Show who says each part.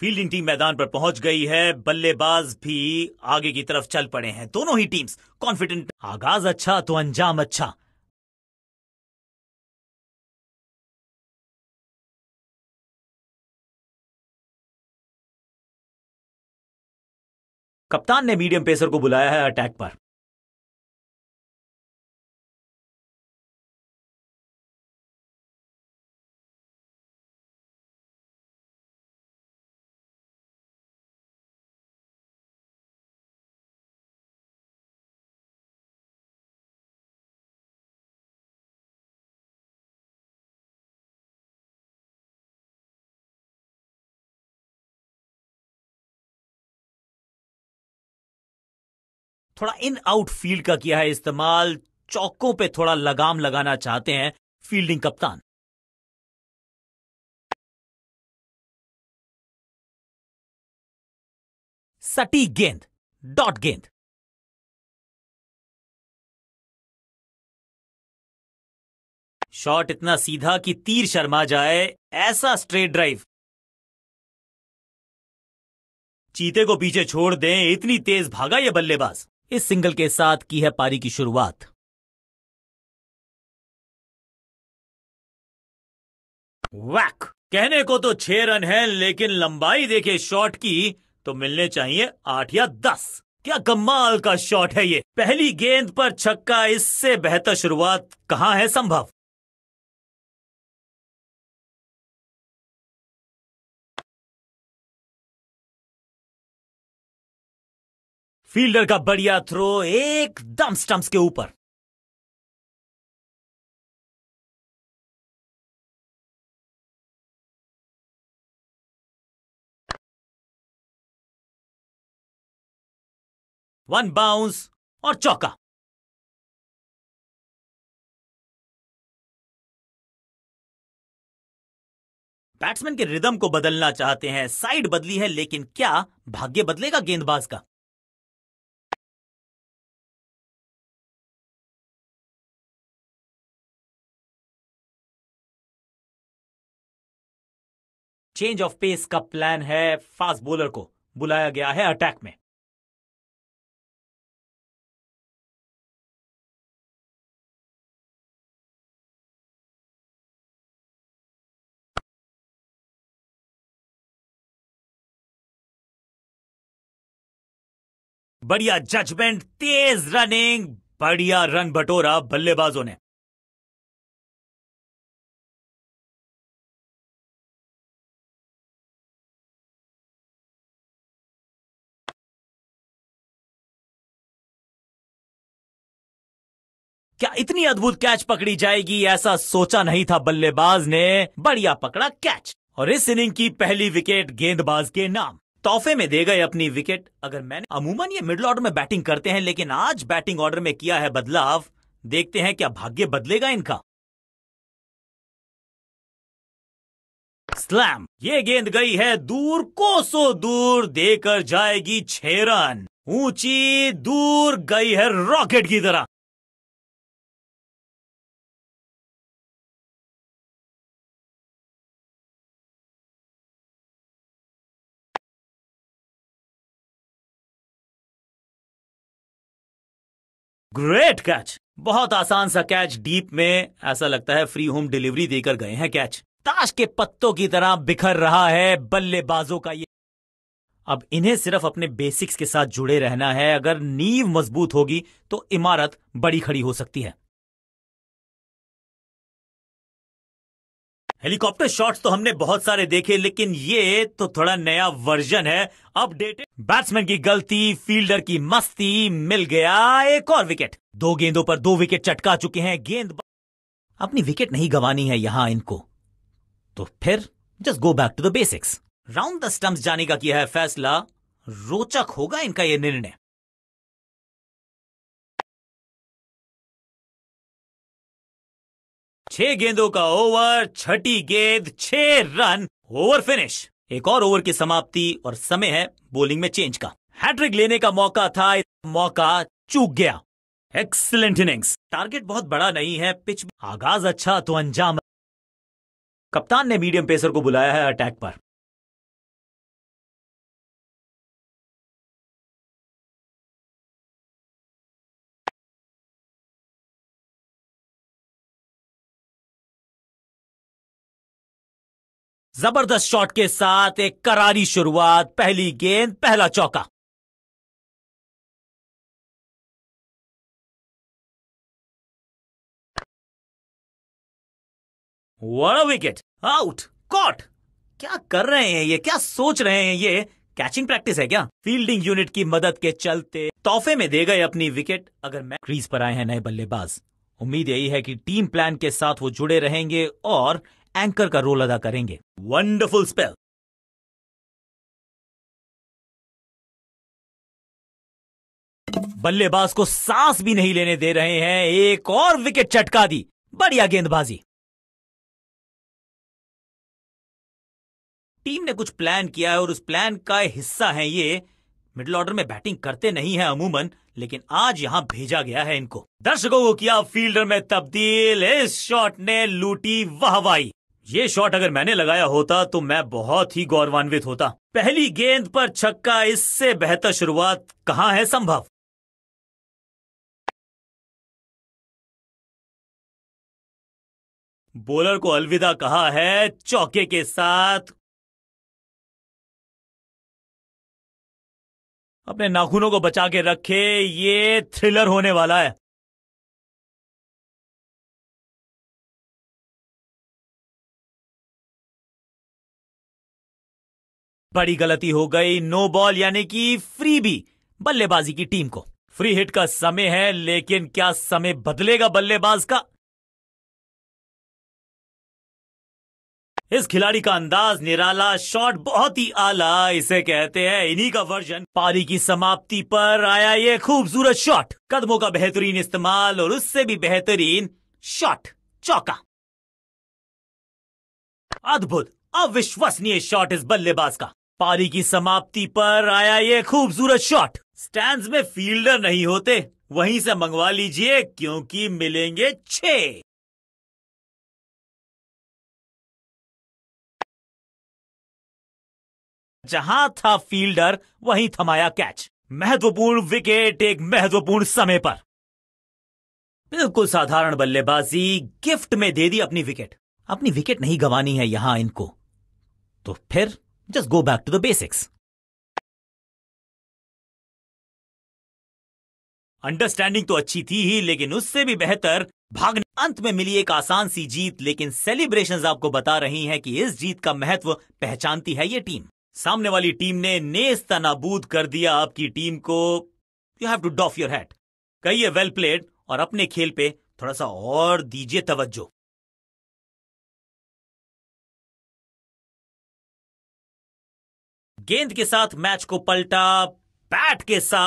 Speaker 1: Fielding team मैदान पर पहुंच गई है बल्लेबाज भी आगे की तरफ चल पड़े हैं दोनों ही टीम्स कॉन्फिडेंट आगाज अच्छा तो अंजाम अच्छा कप्तान ने मीडियम पेसर को बुलाया है अटैक पर थोड़ा इन आउट फील्ड का किया है इस्तेमाल चौकों पे थोड़ा लगाम लगाना चाहते हैं फील्डिंग कप्तान सटी गेंद डॉट गेंद शॉट इतना सीधा कि तीर शर्मा जाए ऐसा स्ट्रेट ड्राइव
Speaker 2: चीते को पीछे छोड़ दें इतनी तेज भागा ये बल्लेबाज इस
Speaker 1: सिंगल के साथ की है पारी की शुरुआत वैक कहने को तो छह रन है लेकिन
Speaker 2: लंबाई देखे शॉट की तो मिलने चाहिए आठ या दस क्या कमाल का शॉट
Speaker 1: है ये पहली गेंद पर छक्का इससे बेहतर शुरुआत कहाँ है संभव फील्डर का बढ़िया थ्रो एकदम स्टंप्स के ऊपर वन बाउंस और चौका बैट्समैन के रिदम को बदलना चाहते हैं साइड बदली है लेकिन क्या भाग्य बदलेगा गेंदबाज का चेंज ऑफ पेस का प्लान है फास्ट बोलर को बुलाया गया है अटैक में बढ़िया जजमेंट तेज रनिंग बढ़िया रन बटोरा बल्लेबाजों ने क्या इतनी अद्भुत कैच पकड़ी जाएगी ऐसा
Speaker 2: सोचा नहीं था बल्लेबाज ने बढ़िया पकड़ा कैच और इस इनिंग की पहली विकेट गेंदबाज के नाम तोहफे में दे गए अपनी विकेट अगर मैंने अमूमन ये मिडिल ऑर्डर में बैटिंग करते हैं लेकिन आज बैटिंग ऑर्डर में किया है बदलाव देखते हैं क्या भाग्य बदलेगा इनका स्लैम ये गेंद गई है दूर कोसो दूर देकर जाएगी छह रन ऊंची दूर
Speaker 1: गई है रॉकेट की तरह ग्रेट कैच बहुत आसान सा कैच डीप में ऐसा लगता है फ्री
Speaker 2: होम डिलीवरी देकर गए हैं कैच ताश के पत्तों की तरह बिखर रहा है बल्लेबाजों का ये अब इन्हें सिर्फ अपने बेसिक्स के साथ जुड़े रहना है अगर नींव मजबूत होगी तो इमारत बड़ी खड़ी हो सकती है हेलीकॉप्टर शॉट्स तो हमने बहुत सारे देखे लेकिन ये तो थोड़ा नया वर्जन है अपडेटेड बैट्समैन की गलती फील्डर की मस्ती मिल गया एक और विकेट दो गेंदों पर दो विकेट चटका चुके हैं गेंद अपनी विकेट नहीं गंवानी है यहां इनको तो फिर just go back to the basics round the
Speaker 1: stump जाने का किया है फैसला रोचक होगा इनका यह निर्णय छह गेंदों का ओवर छठी गेंद छह रन ओवर फिनिश एक और ओवर की
Speaker 2: समाप्ति और समय है बोलिंग में चेंज का हैट्रिक लेने का मौका था मौका चूक गया एक्सलेंट इनिंग्स टारगेट बहुत बड़ा नहीं है पिच आगाज अच्छा तो
Speaker 1: अंजाम कप्तान ने मीडियम पेसर को बुलाया है अटैक पर जबरदस्त शॉट के साथ एक करारी शुरुआत पहली गेंद पहला चौका वड़ा विकेट आउट कॉट क्या कर रहे हैं ये क्या सोच
Speaker 2: रहे हैं ये कैचिंग प्रैक्टिस है क्या फील्डिंग यूनिट की मदद के चलते तोहफे में दे गए अपनी विकेट अगर मैं क्रीज पर आए हैं नए बल्लेबाज उम्मीद यही है कि टीम प्लान के साथ वो जुड़े
Speaker 1: रहेंगे और एंकर का रोल अदा करेंगे वंडरफुल स्पेल बल्लेबाज को सांस भी नहीं लेने दे रहे हैं एक और विकेट चटका दी बढ़िया गेंदबाजी
Speaker 2: टीम ने कुछ प्लान किया है और उस प्लान का हिस्सा है ये मिडिल ऑर्डर में बैटिंग करते नहीं है अमूमन लेकिन आज यहाँ भेजा गया है इनको दर्शकों को किया फील्डर में तब्दील इस शॉट ने लूटी वाहवाई ये शॉट अगर मैंने लगाया होता तो मैं बहुत ही गौरवान्वित होता
Speaker 1: पहली गेंद पर छक्का इससे बेहतर शुरुआत कहां है संभव बॉलर को अलविदा कहा है चौके के साथ अपने नाखूनों को बचा के रखे ये थ्रिलर होने वाला है बड़ी गलती हो गई नो बॉल यानी कि फ्री भी बल्लेबाजी की टीम को फ्री हिट का
Speaker 2: समय है लेकिन क्या समय बदलेगा बल्लेबाज का इस खिलाड़ी का अंदाज निराला शॉट बहुत ही आला इसे कहते हैं इन्हीं का वर्जन पारी की समाप्ति पर आया ये खूबसूरत शॉट कदमों का बेहतरीन इस्तेमाल और उससे भी बेहतरीन शॉट चौका अद्भुत अविश्वसनीय शॉट इस बल्लेबाज का पारी की समाप्ति पर आया ये खूबसूरत शॉट स्टैंड में फील्डर नहीं होते
Speaker 1: वहीं से मंगवा लीजिए क्योंकि मिलेंगे छे जहां था फील्डर वहीं थमाया कैच महत्वपूर्ण विकेट एक महत्वपूर्ण
Speaker 2: समय पर बिल्कुल साधारण बल्लेबाजी गिफ्ट में दे दी अपनी
Speaker 1: विकेट अपनी विकेट नहीं गंवानी है यहां इनको तो फिर Just go back to the basics.
Speaker 2: Understanding तो अच्छी थी ही लेकिन उससे भी बेहतर भागने अंत में मिली एक आसान सी जीत लेकिन सेलिब्रेशन आपको बता रही हैं कि इस जीत का महत्व पहचानती है ये टीम सामने वाली टीम ने नेस्ता नाबूद कर दिया आपकी टीम को you have to doff your hat
Speaker 1: कहिए वेल प्लेड और अपने खेल पे थोड़ा सा और दीजिए तवज्जो गेंद के साथ मैच को पलटा बैट के साथ